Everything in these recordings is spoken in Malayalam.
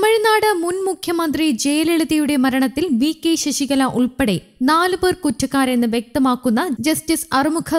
തമിഴ്നാട് മുൻ മുഖ്യമന്ത്രി ജയലളിതയുടെ മരണത്തിൽ വി കെ ശശികല ഉൾപ്പെടെ നാലുപേർ പേർ കുറ്റക്കാരെന്ന് വ്യക്തമാക്കുന്ന ജസ്റ്റിസ്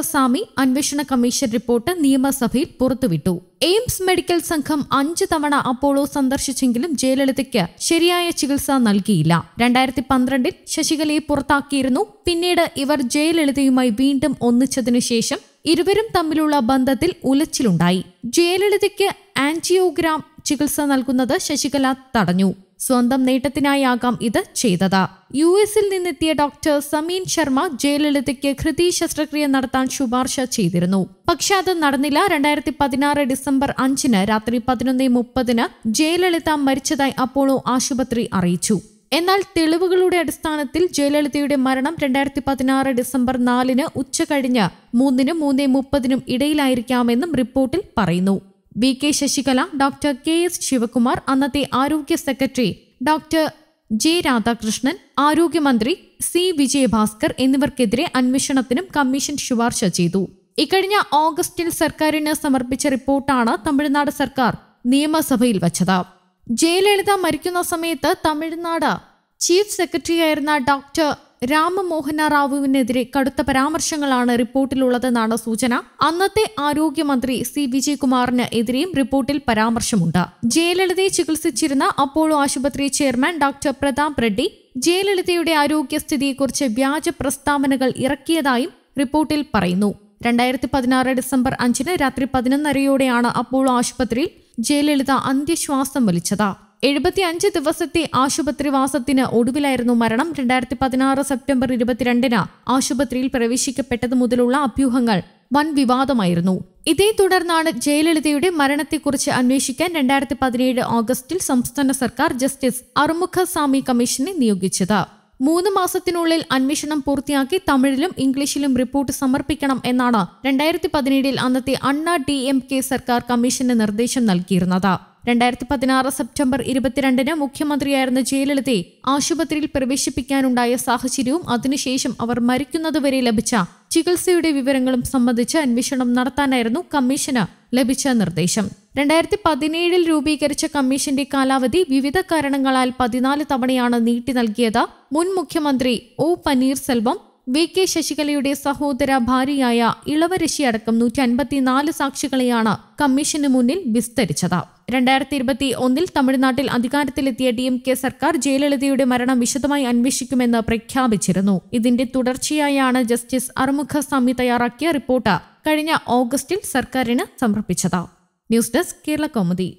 സ്വാമി അന്വേഷണ കമ്മീഷൻ റിപ്പോർട്ട് നിയമസഭയിൽ പുറത്തുവിട്ടു എയിംസ് മെഡിക്കൽ സംഘം അഞ്ചു തവണ അപ്പോളോ സന്ദർശിച്ചെങ്കിലും ജയലളിതയ്ക്ക് ശരിയായ ചികിത്സ നൽകിയില്ല രണ്ടായിരത്തി പന്ത്രണ്ടിൽ ശശികലയെ പുറത്താക്കിയിരുന്നു പിന്നീട് ഇവർ ജയലളിതയുമായി വീണ്ടും ഒന്നിച്ചതിനു ശേഷം ഇരുവരും തമ്മിലുള്ള ബന്ധത്തിൽ ഉലച്ചിലുണ്ടായി ജയലളിതയ്ക്ക് ആൻജിയോഗ്രാം ചികിത്സ നൽകുന്നത് ശശികല തടഞ്ഞു സ്വന്തം നേട്ടത്തിനായാകാം ഇത് ചെയ്തത് യു എസിൽ നിന്നെത്തിയ ഡോക്ടർ സമീൻ ശർമ്മ ജയലളിതയ്ക്ക് ഹൃദയ ശസ്ത്രക്രിയ നടത്താൻ ശുപാർശ ചെയ്തിരുന്നു പക്ഷെ അത് നടന്നില്ല രണ്ടായിരത്തി പതിനാറ് ഡിസംബർ അഞ്ചിന് രാത്രി പതിനൊന്ന് മുപ്പതിന് ജയലളിത മരിച്ചതായി അപ്പോളോ ആശുപത്രി അറിയിച്ചു എന്നാൽ തെളിവുകളുടെ അടിസ്ഥാനത്തിൽ ജയലളിതയുടെ മരണം രണ്ടായിരത്തി പതിനാറ് ഡിസംബർ നാലിന് ഉച്ച കഴിഞ്ഞ് മൂന്നിനും മൂന്നേ മുപ്പതിനും ഇടയിലായിരിക്കാമെന്നും റിപ്പോർട്ടിൽ പറയുന്നു B K Sasikala doctor K S Sivakumar അന്നത്തെ ആരോഗ്യ സെക്രട്ടറി ഡോക്ടർ ജെ രാധാകൃഷ്ണൻ ആരോഗ്യമന്ത്രി സി വിജയഭാസ്കർ എന്നിവർക്കെതിരെ അന്വേഷണത്തിനും കമ്മീഷൻ ശുപാർശ ചെയ്തു ഇക്കഴിഞ്ഞ ഓഗസ്റ്റിൽ സർക്കാരിന് സമർപ്പിച്ച റിപ്പോർട്ടാണ് തമിഴ്നാട് സർക്കാർ നിയമസഭയിൽ വച്ചത് ജയലളിത മരിക്കുന്ന സമയത്ത് തമിഴ്നാട് ചീഫ് സെക്രട്ടറിയായിരുന്ന ഡോക്ടർ രാമമോഹന റാവുവിനെതിരെ കടുത്ത പരാമർശങ്ങളാണ് റിപ്പോർട്ടിലുള്ളതെന്നാണ് സൂചന അന്നത്തെ ആരോഗ്യമന്ത്രി സി വിജയകുമാറിന് എതിരെയും റിപ്പോർട്ടിൽ പരാമർശമുണ്ട് ജയലളിതയെ ചികിത്സിച്ചിരുന്ന അപ്പോളോ ആശുപത്രി ചെയർമാൻ ഡോക്ടർ പ്രതാപ് റെഡ്ഡി ജയലളിതയുടെ ആരോഗ്യസ്ഥിതിയെക്കുറിച്ച് വ്യാജ പ്രസ്താവനകൾ ഇറക്കിയതായും റിപ്പോർട്ടിൽ പറയുന്നു രണ്ടായിരത്തി പതിനാറ് ഡിസംബർ അഞ്ചിന് രാത്രി പതിനൊന്നരയോടെയാണ് അപ്പോളോ ആശുപത്രിയിൽ ജയലളിത അന്ത്യശ്വാസം വലിച്ചത് എഴുപത്തിയഞ്ച് ദിവസത്തെ ആശുപത്രിവാസത്തിന് ഒടുവിലായിരുന്നു മരണം രണ്ടായിരത്തി പതിനാറ് സെപ്റ്റംബർ ഇരുപത്തിരണ്ടിന് ആശുപത്രിയിൽ പ്രവേശിക്കപ്പെട്ടത് മുതലുള്ള അഭ്യൂഹങ്ങൾ വൻ വിവാദമായിരുന്നു ഇതേ തുടർന്നാണ് ജയലളിതയുടെ മരണത്തെക്കുറിച്ച് അന്വേഷിക്കാൻ രണ്ടായിരത്തി പതിനേഴ് ഓഗസ്റ്റിൽ സംസ്ഥാന സർക്കാർ ജസ്റ്റിസ് അറുമുഖസ്വാമി കമ്മീഷനെ നിയോഗിച്ചത് മൂന്ന് മാസത്തിനുള്ളിൽ അന്വേഷണം പൂർത്തിയാക്കി തമിഴിലും ഇംഗ്ലീഷിലും റിപ്പോർട്ട് സമർപ്പിക്കണം എന്നാണ് രണ്ടായിരത്തി പതിനേഴിൽ അന്നത്തെ അണ്ണ ഡി എം കെ സർക്കാർ കമ്മീഷന് നിർദ്ദേശം നൽകിയിരുന്നത് രണ്ടായിരത്തി പതിനാറ് സെപ്റ്റംബർ ഇരുപത്തിരണ്ടിന് മുഖ്യമന്ത്രിയായിരുന്ന ജയലളിതയെ ആശുപത്രിയിൽ പ്രവേശിപ്പിക്കാനുണ്ടായ സാഹചര്യവും അതിനുശേഷം അവർ മരിക്കുന്നതുവരെ ലഭിച്ച ചികിത്സയുടെ വിവരങ്ങളും സംബന്ധിച്ച് അന്വേഷണം നടത്താനായിരുന്നു കമ്മീഷന് ലഭിച്ച നിർദ്ദേശം രണ്ടായിരത്തി പതിനേഴിൽ രൂപീകരിച്ച കമ്മീഷന്റെ കാലാവധി വിവിധ കാരണങ്ങളാൽ പതിനാല് തവണയാണ് നീട്ടി നൽകിയത് മുൻ മുഖ്യമന്ത്രി ഒ പനീർസെൽവം വി കെ ശശികലയുടെ സഹോദര ഭാര്യയായ ഇളവരശി അടക്കം നൂറ്റി അൻപത്തിനാല് സാക്ഷികളെയാണ് കമ്മീഷന് മുന്നിൽ വിസ്തരിച്ചത് രണ്ടായിരത്തി ഇരുപത്തി ഒന്നിൽ തമിഴ്നാട്ടിൽ അധികാരത്തിലെത്തിയ ഡി എം കെ സർക്കാർ ജയലളിതയുടെ മരണം വിശദമായി അന്വേഷിക്കുമെന്ന് പ്രഖ്യാപിച്ചിരുന്നു ഇതിന്റെ തുടർച്ചയായാണ് ജസ്റ്റിസ് അറുമുഖ സ്വാമി തയ്യാറാക്കിയ റിപ്പോർട്ട് കഴിഞ്ഞ ഓഗസ്റ്റിൽ സർക്കാരിന് സമർപ്പിച്ചത് ന്യൂസ് ഡെസ്ക് കേരള കൗമുദി